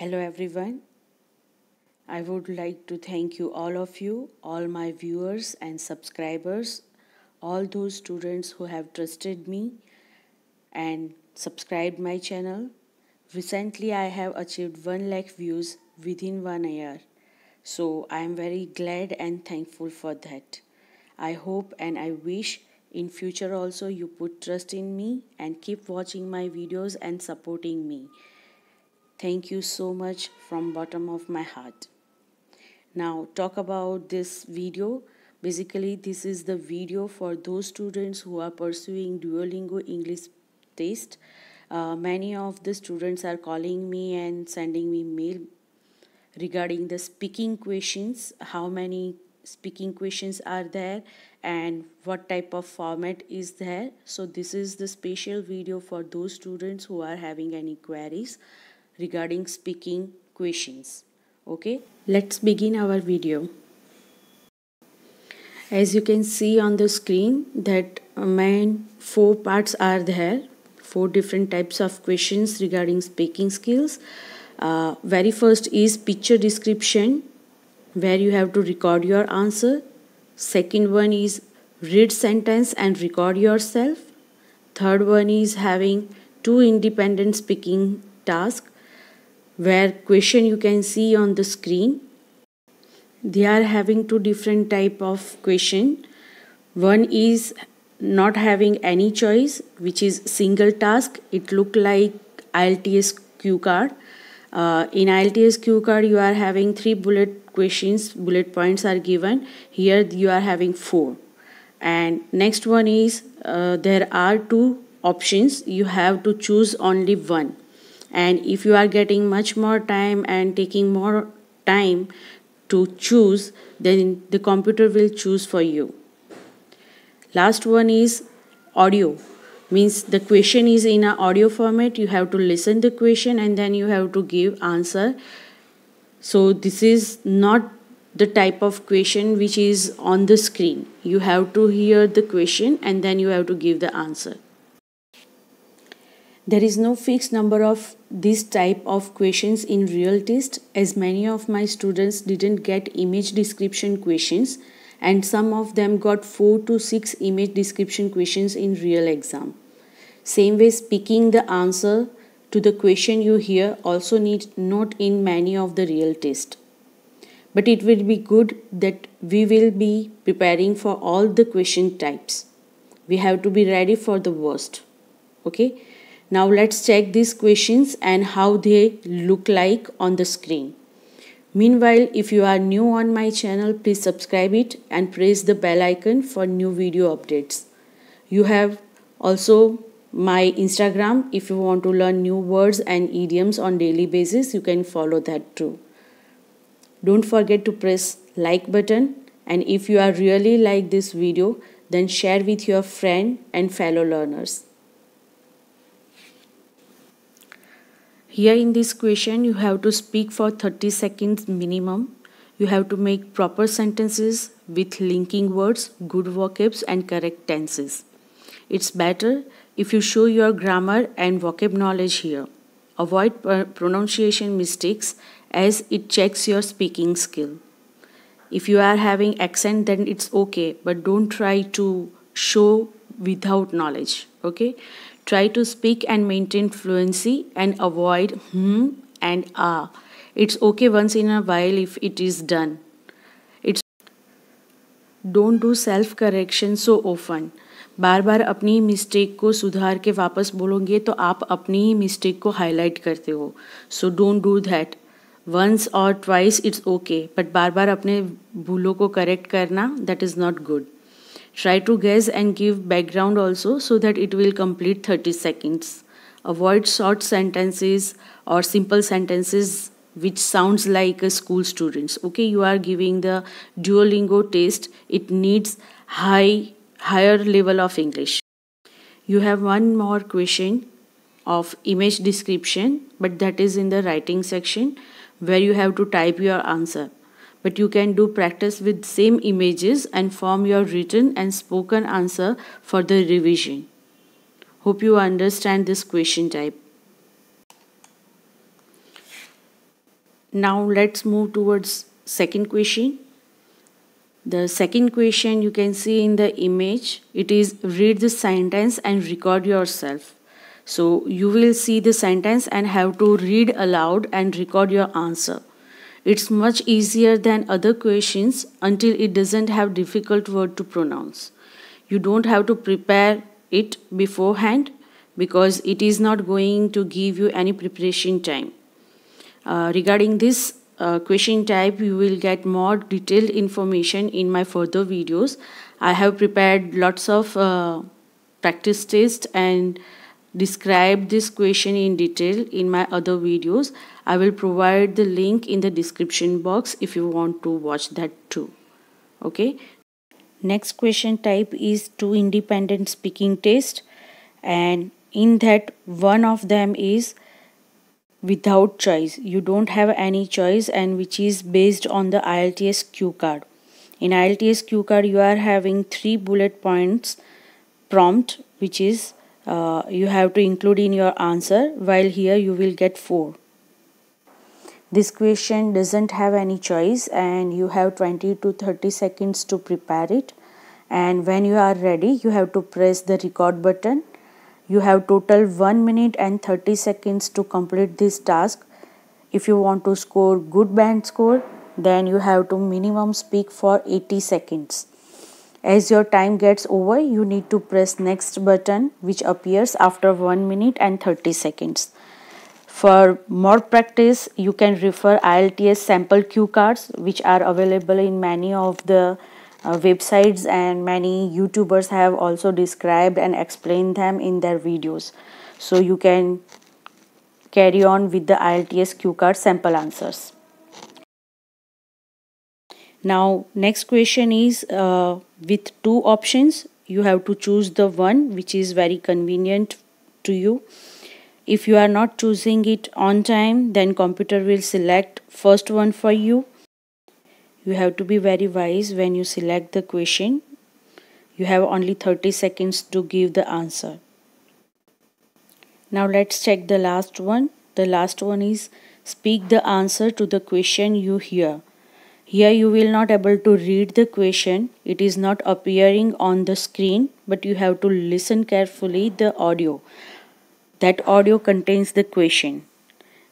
Hello everyone. I would like to thank you all of you, all my viewers and subscribers, all those students who have trusted me and subscribed my channel. Recently I have achieved 1 lakh views within one year. So I am very glad and thankful for that. I hope and I wish in future also you put trust in me and keep watching my videos and supporting me. Thank you so much from bottom of my heart. Now talk about this video. Basically, this is the video for those students who are pursuing Duolingo English test. Uh, many of the students are calling me and sending me mail regarding the speaking questions, how many speaking questions are there and what type of format is there. So this is the special video for those students who are having any queries regarding speaking questions. Okay, let's begin our video. As you can see on the screen that uh, main four parts are there, four different types of questions regarding speaking skills. Uh, very first is picture description where you have to record your answer. Second one is read sentence and record yourself. Third one is having two independent speaking tasks where question you can see on the screen they are having two different type of question one is not having any choice which is single task it look like ILTS Q card uh, in ILTS Q card you are having three bullet questions bullet points are given here you are having four and next one is uh, there are two options you have to choose only one and if you are getting much more time and taking more time to choose then the computer will choose for you last one is audio means the question is in an audio format you have to listen the question and then you have to give answer so this is not the type of question which is on the screen you have to hear the question and then you have to give the answer there is no fixed number of this type of questions in real test as many of my students didn't get image description questions and some of them got 4 to 6 image description questions in real exam. Same way speaking the answer to the question you hear also need not in many of the real test. But it will be good that we will be preparing for all the question types. We have to be ready for the worst. Okay now let's check these questions and how they look like on the screen. Meanwhile, if you are new on my channel, please subscribe it and press the bell icon for new video updates. You have also my Instagram. If you want to learn new words and idioms on daily basis, you can follow that too. Don't forget to press like button and if you are really like this video, then share with your friend and fellow learners. Here in this question, you have to speak for 30 seconds minimum. You have to make proper sentences with linking words, good vocab and correct tenses. It's better if you show your grammar and vocab knowledge here. Avoid pronunciation mistakes as it checks your speaking skill. If you are having accent then it's okay but don't try to show without knowledge. Okay. Try to speak and maintain fluency and avoid hmm and ah. It's okay once in a while if it is done. It's don't do self correction so often. बार बार अपनी mistake को सुधार के वापस बोलोगे तो आप अपनी ही mistake को हाईलाइट करते हो so don't do that once और ट्वाइस इट्स ओके बट बार बार अपने भूलों को करेक्ट करना that is not good Try to guess and give background also so that it will complete 30 seconds. Avoid short sentences or simple sentences which sounds like a school students. Okay, you are giving the Duolingo test. It needs high higher level of English. You have one more question of image description but that is in the writing section where you have to type your answer but you can do practice with same images and form your written and spoken answer for the revision. Hope you understand this question type. Now let's move towards second question. The second question you can see in the image, it is read the sentence and record yourself. So you will see the sentence and have to read aloud and record your answer. It's much easier than other questions until it doesn't have difficult word to pronounce. You don't have to prepare it beforehand because it is not going to give you any preparation time. Uh, regarding this uh, question type, you will get more detailed information in my further videos. I have prepared lots of uh, practice tests and described this question in detail in my other videos. I will provide the link in the description box if you want to watch that too. Okay. Next question type is two independent speaking test and in that one of them is without choice. You don't have any choice and which is based on the IELTS Q card. In IELTS Q card you are having three bullet points prompt which is uh, you have to include in your answer while here you will get 4 this question doesn't have any choice and you have 20 to 30 seconds to prepare it and when you are ready you have to press the record button you have total 1 minute and 30 seconds to complete this task if you want to score good band score then you have to minimum speak for 80 seconds as your time gets over, you need to press next button which appears after 1 minute and 30 seconds. For more practice, you can refer IELTS sample cue cards which are available in many of the uh, websites and many YouTubers have also described and explained them in their videos. So you can carry on with the IELTS cue card sample answers. Now next question is uh, with two options you have to choose the one which is very convenient to you. If you are not choosing it on time then computer will select first one for you. You have to be very wise when you select the question. You have only 30 seconds to give the answer. Now let's check the last one. The last one is speak the answer to the question you hear. Here you will not able to read the question. It is not appearing on the screen but you have to listen carefully the audio. That audio contains the question.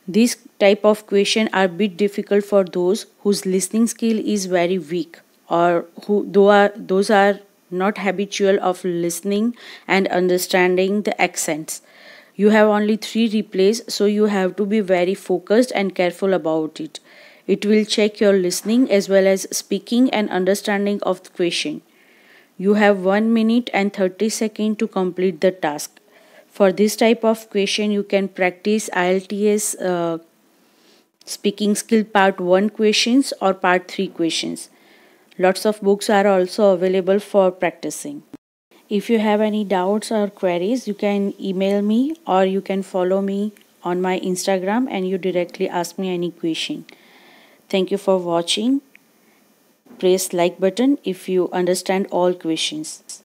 These type of question are bit difficult for those whose listening skill is very weak or who though are those are not habitual of listening and understanding the accents. You have only three replays, so you have to be very focused and careful about it. It will check your listening as well as speaking and understanding of the question. You have 1 minute and 30 seconds to complete the task. For this type of question, you can practice IELTS uh, speaking skill part 1 questions or part 3 questions. Lots of books are also available for practicing. If you have any doubts or queries, you can email me or you can follow me on my Instagram and you directly ask me any question. Thank you for watching. Press like button if you understand all questions.